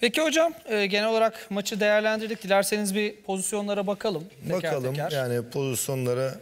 Peki hocam e, genel olarak maçı değerlendirdik. Dilerseniz bir pozisyonlara bakalım. bakalım teker. yani pozisyonlara.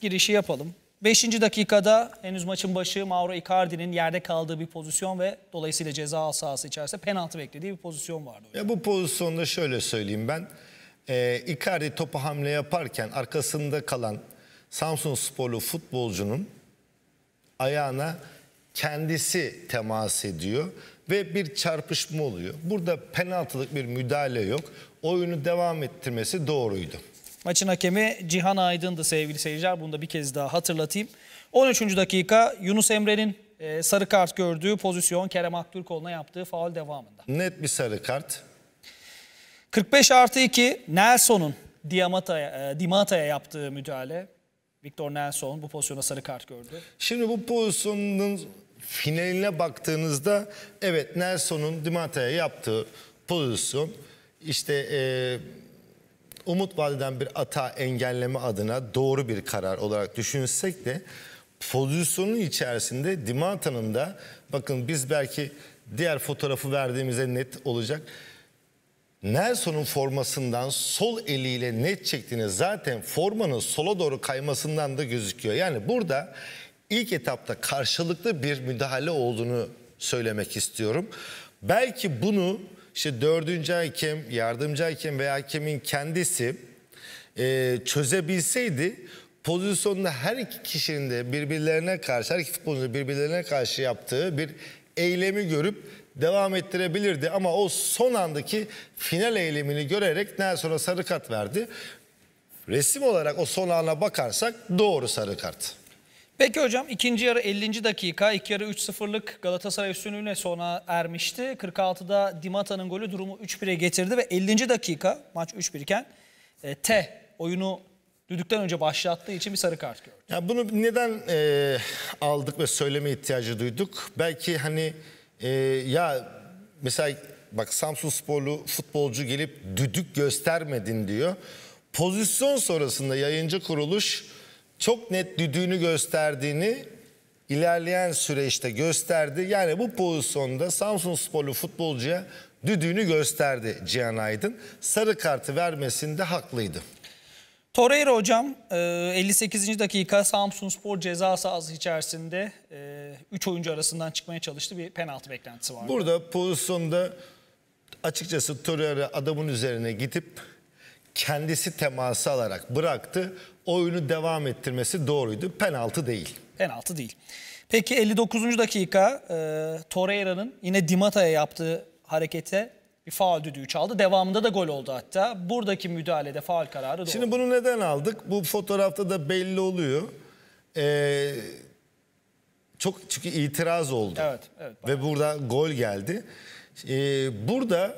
Girişi yapalım. Beşinci dakikada henüz maçın başı Mauro Icardi'nin yerde kaldığı bir pozisyon ve dolayısıyla ceza sahası içerisinde penaltı beklediği bir pozisyon vardı. Ya bu pozisyonda şöyle söyleyeyim ben. E, Icardi topu hamle yaparken arkasında kalan Samsun sporlu futbolcunun ayağına kendisi temas ediyor ve bir çarpışma oluyor. Burada penaltılık bir müdahale yok. Oyunu devam ettirmesi doğruydu. Maçın hakemi Cihan Aydın'dı sevgili seyirciler. Bunu da bir kez daha hatırlatayım. 13. dakika Yunus Emre'nin e, sarı kart gördüğü pozisyon Kerem Aktürkoğlu'na yaptığı faul devamında. Net bir sarı kart. 45 artı 2 Nelson'un Diamata'ya e, Dimata yaptığı müdahale. Victor Nelson bu pozisyona sarı kart gördü. Şimdi bu pozisyonun finaline baktığınızda evet Nelson'un Dimata'ya yaptığı pozisyon işte e, umut vadeden bir ata engelleme adına doğru bir karar olarak düşünsek de pozisyonun içerisinde Dimata'nın da bakın biz belki diğer fotoğrafı verdiğimizde net olacak. Nelson'un formasından sol eliyle net çektiğini zaten formanın sola doğru kaymasından da gözüküyor. Yani burada ilk etapta karşılıklı bir müdahale olduğunu söylemek istiyorum. Belki bunu işte dördüncü hakem, yardımcı hakem veya hakemin kendisi e, çözebilseydi pozisyonda her iki kişinin de birbirlerine karşı, her iki futbolcunun birbirlerine karşı yaptığı bir eylemi görüp devam ettirebilirdi. Ama o son andaki final eylemini görerek daha sonra sarı kart verdi. Resim olarak o son ana bakarsak doğru sarı kart. Peki hocam ikinci yarı 50. dakika ilk yarı 3-0'lık Galatasaray üstünlüğüne sona ermişti. 46'da Dimata'nın golü durumu 3-1'e getirdi ve 50. dakika maç 3-1 iken e, T oyunu düdükten önce başlattığı için bir sarı kart gördü. Ya bunu neden e, aldık ve söyleme ihtiyacı duyduk? Belki hani e, ya mesela bak Samsun Sporlu futbolcu gelip düdük göstermedin diyor. Pozisyon sonrasında yayıncı kuruluş çok net düdüğünü gösterdiğini ilerleyen süreçte gösterdi. Yani bu pozisyonda Samsun Sporlu futbolcuya düdüğünü gösterdi Cihan Aydın. Sarı kartı vermesinde haklıydı. Torreira hocam 58. E, dakika Samsun Spor ceza sahası içerisinde 3 e, oyuncu arasından çıkmaya çalıştı. Bir penaltı beklentisi var. Burada pozisyonda açıkçası Torreira adamın üzerine gidip kendisi teması alarak bıraktı. Oyunu devam ettirmesi doğruydu. Penaltı değil. Penaltı değil. Peki 59. dakika e, Torreira'nın yine Dimata'ya yaptığı harekete bir faal düdüğü çaldı. Devamında da gol oldu hatta. Buradaki müdahalede faal kararı doğru. Şimdi bunu neden aldık? Bu fotoğrafta da belli oluyor. Ee, çok çünkü itiraz oldu. Evet, evet. Ve burada gol geldi. Ee, burada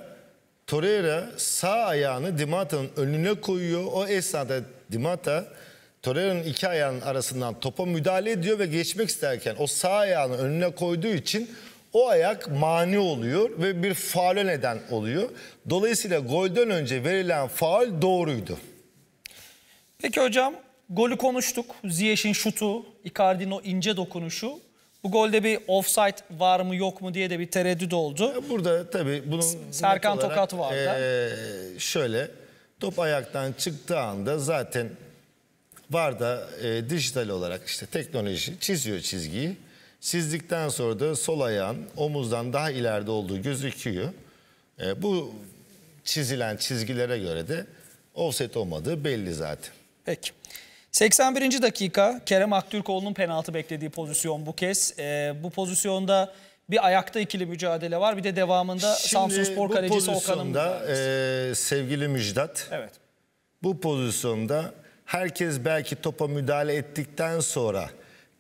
Torreira sağ ayağını Dimata'nın önüne koyuyor. O esnada Dimata Torreira'nın iki ayağının arasından topa müdahale ediyor ve geçmek isterken o sağ ayağını önüne koyduğu için o ayak mani oluyor ve bir faale neden oluyor. Dolayısıyla golden önce verilen faal doğruydu. Peki hocam golü konuştuk. Ziyech'in şutu, Icardi'nin o ince dokunuşu. Bu golde bir offside var mı yok mu diye de bir tereddüt oldu. E, burada tabii bunun... Serkan olarak, Tokat vardı. E, şöyle top ayaktan çıktığı anda zaten var da e, dijital olarak işte teknoloji çiziyor çizgiyi. Sizdikten sonra da sol ayağın omuzdan daha ileride olduğu gözüküyor. E, bu çizilen çizgilere göre de offset olmadığı belli zaten. Peki. 81. dakika Kerem Aktürkoğlu'nun penaltı beklediği pozisyon bu kez. Ee, bu pozisyonda bir ayakta ikili mücadele var bir de devamında Şimdi Samsun Spor kalecisi Okan'ın mücadelesi. E, sevgili Müjdat evet. bu pozisyonda herkes belki topa müdahale ettikten sonra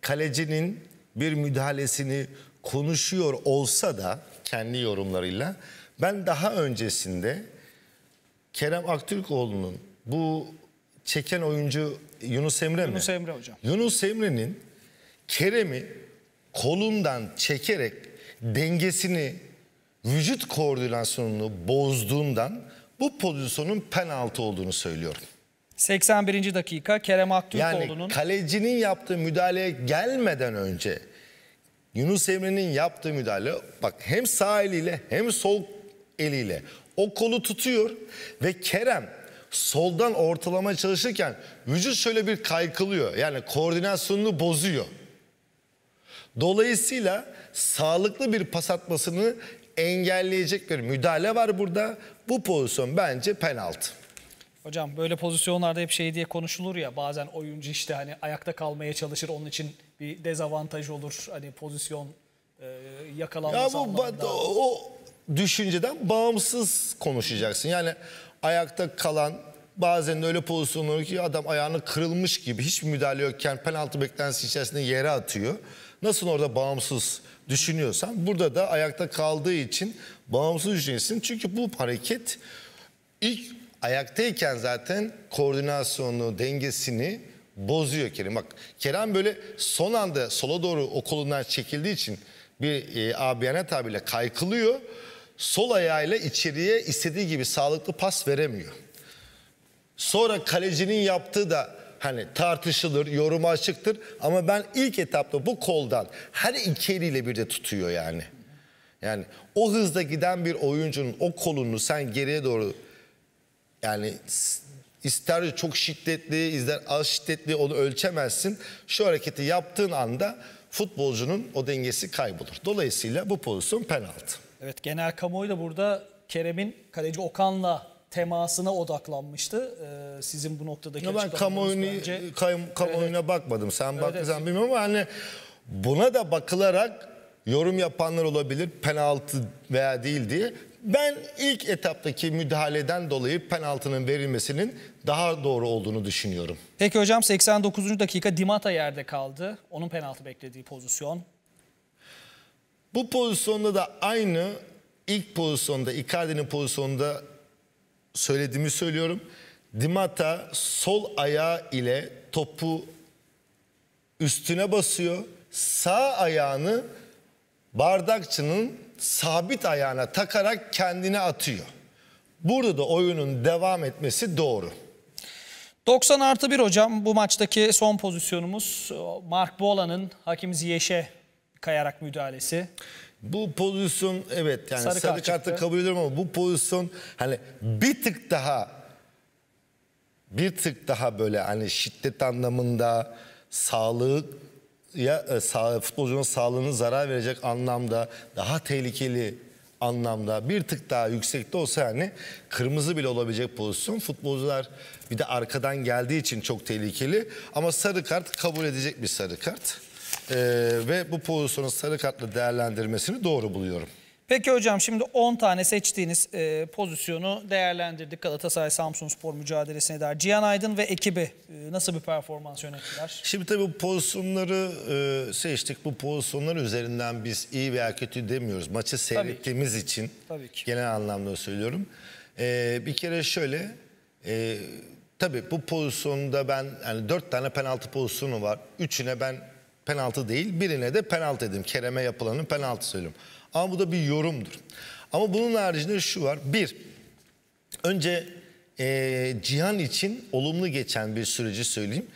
kalecinin bir müdahalesini konuşuyor olsa da kendi yorumlarıyla ben daha öncesinde Kerem Aktürkoğlu'nun bu çeken oyuncu Yunus Emre mi? Yunus Emre hocam. Yunus Emre'nin Kerem'i kolundan çekerek dengesini, vücut koordinasyonunu bozduğundan bu pozisyonun penaltı olduğunu söylüyorum. 81. dakika Kerem Aktürkoğlu'nun... Yani kalecinin yaptığı müdahaleye gelmeden önce Yunus Emre'nin yaptığı müdahale bak hem sağ eliyle hem sol eliyle o kolu tutuyor ve Kerem soldan ortalama çalışırken vücut şöyle bir kaykılıyor. Yani koordinasyonunu bozuyor. Dolayısıyla sağlıklı bir pas atmasını engelleyecek bir müdahale var burada. Bu pozisyon bence penaltı. Hocam böyle pozisyonlarda hep şey diye konuşulur ya bazen oyuncu işte hani ayakta kalmaya çalışır onun için bir dezavantaj olur. Hani pozisyon e, yakalanması ya bu, anlamında. O, o düşünceden bağımsız konuşacaksın. Yani ayakta kalan bazen öyle pozisyon oluyor ki adam ayağını kırılmış gibi hiç müdahale yokken penaltı beklentisi içerisinde yere atıyor. Nasıl orada bağımsız düşünüyorsan burada da ayakta kaldığı için bağımsız düşünüyorsun. Çünkü bu hareket ilk ayaktayken zaten koordinasyonunu, dengesini bozuyor Kerem. Bak Kerem böyle son anda sola doğru o kolundan çekildiği için bir e, abiyane tabiyle kaykılıyor sol ayağıyla içeriye istediği gibi sağlıklı pas veremiyor. Sonra kalecinin yaptığı da hani tartışılır, yoruma açıktır ama ben ilk etapta bu koldan her iki eliyle bir de tutuyor yani. Yani o hızda giden bir oyuncunun o kolunu sen geriye doğru yani ister çok şiddetli, ister az şiddetli onu ölçemezsin. Şu hareketi yaptığın anda futbolcunun o dengesi kaybolur. Dolayısıyla bu pozisyon penaltı. Evet genel kamuoyu da burada Kerem'in kaleci Okan'la temasına odaklanmıştı. Ee, sizin bu noktada ya ben kamuoyunu, bence... kay, kamuoyuna evet. bakmadım. Sen evet, baktın sen bilmiyorum ama hani buna da bakılarak yorum yapanlar olabilir. Penaltı veya değil diye. Ben ilk etaptaki müdahaleden dolayı penaltının verilmesinin daha doğru olduğunu düşünüyorum. Peki hocam 89. dakika Dimata yerde kaldı. Onun penaltı beklediği pozisyon. Bu pozisyonda da aynı ilk pozisyonda Icardi'nin pozisyonunda söylediğimi söylüyorum. Dimata sol ayağı ile topu üstüne basıyor. Sağ ayağını bardakçının sabit ayağına takarak kendine atıyor. Burada da oyunun devam etmesi doğru. 90 artı 1 hocam bu maçtaki son pozisyonumuz Mark Bola'nın Hakim Ziyech'e kayarak müdahalesi. Bu pozisyon evet yani sarı, sarı kartı kabul ediyorum ama bu pozisyon hani bir tık daha bir tık daha böyle hani şiddet anlamında sağlık ya e, sağ, futbolcunun sağlığını zarar verecek anlamda daha tehlikeli anlamda bir tık daha yüksekte olsa yani kırmızı bile olabilecek pozisyon. Futbolcular bir de arkadan geldiği için çok tehlikeli ama sarı kart kabul edecek bir sarı kart. Ee, ve bu pozisyonun sarı kartla değerlendirmesini doğru buluyorum. Peki hocam şimdi 10 tane seçtiğiniz e, pozisyonu değerlendirdik. Galatasaray Samsun Spor mücadelesine dair. Cihan Aydın ve ekibi e, nasıl bir performans yönettiler? Şimdi tabii bu pozisyonları e, seçtik. Bu pozisyonlar üzerinden biz iyi veya kötü demiyoruz. Maçı seyrettiğimiz tabii için tabii ki. genel anlamda söylüyorum. E, bir kere şöyle e, tabii bu pozisyonda ben yani 4 tane penaltı pozisyonu var. 3'üne ben penaltı değil. Birine de penaltı dedim. Kerem'e yapılanın penaltı söylüyorum. Ama bu da bir yorumdur. Ama bunun haricinde şu var. Bir, önce e, Cihan için olumlu geçen bir süreci söyleyeyim.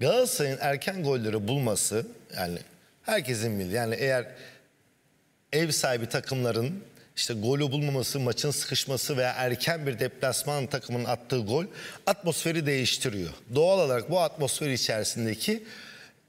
Galatasaray'ın erken golleri bulması yani herkesin bildiği yani eğer ev sahibi takımların işte golü bulmaması, maçın sıkışması veya erken bir deplasman takımının attığı gol atmosferi değiştiriyor. Doğal olarak bu atmosfer içerisindeki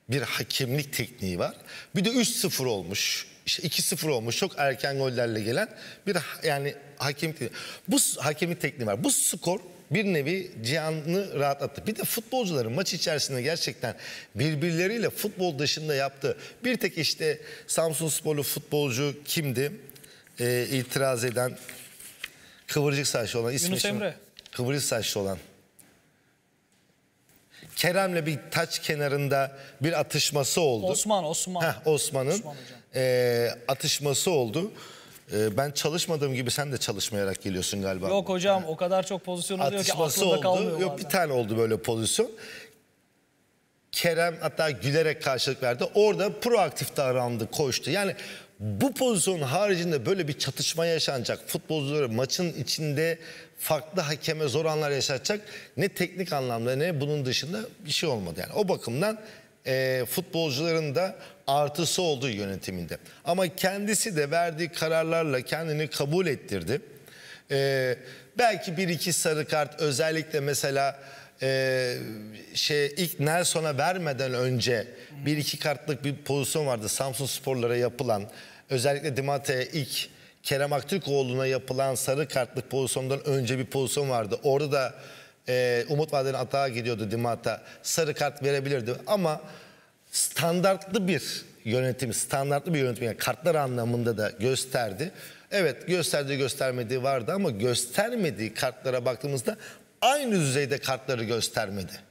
bir hakemlik tekniği var. Bir de 3-0 olmuş, işte 2-0 olmuş çok erken gollerle gelen bir yani hakemlik tekniği. Bu hakemlik tekniği var. Bu skor bir nevi cihanı rahatlattı. Bir de futbolcuların maç içerisinde gerçekten birbirleriyle futbol dışında yaptığı bir tek işte Samsun Sporlu futbolcu kimdi? Ee, itiraz eden kıvırcık saçlı olan ismi. Yunus Emre. Kıvırcık saçlı olan. Kerem'le bir taç kenarında bir atışması oldu. Osman, Osman. Heh, Osman'ın Osman e, atışması oldu. E, ben çalışmadığım gibi sen de çalışmayarak geliyorsun galiba. Yok hocam yani. o kadar çok pozisyon oluyor atışması ki aklımda oldu. kalmıyor. Yok bir tane oldu böyle pozisyon. Kerem hatta gülerek karşılık verdi. Orada proaktif davrandı, koştu. Yani bu pozisyon haricinde böyle bir çatışma yaşanacak. Futbolcuları maçın içinde farklı hakeme zor anlar yaşatacak. Ne teknik anlamda ne bunun dışında bir şey olmadı. Yani o bakımdan e, futbolcuların da artısı olduğu yönetiminde. Ama kendisi de verdiği kararlarla kendini kabul ettirdi. E, belki bir iki sarı kart özellikle mesela e, şey ilk Nelson'a vermeden önce bir iki kartlık bir pozisyon vardı. Samsun Sporlara yapılan özellikle Dimate'ye ilk Kerem Aktürkoğlu'na yapılan sarı kartlık pozisyondan önce bir pozisyon vardı. Orada da e, Umut Vaden atağa gidiyordu Dimata. Sarı kart verebilirdi ama standartlı bir yönetim, standartlı bir yönetim yani kartlar anlamında da gösterdi. Evet gösterdiği göstermediği vardı ama göstermediği kartlara baktığımızda aynı düzeyde kartları göstermedi.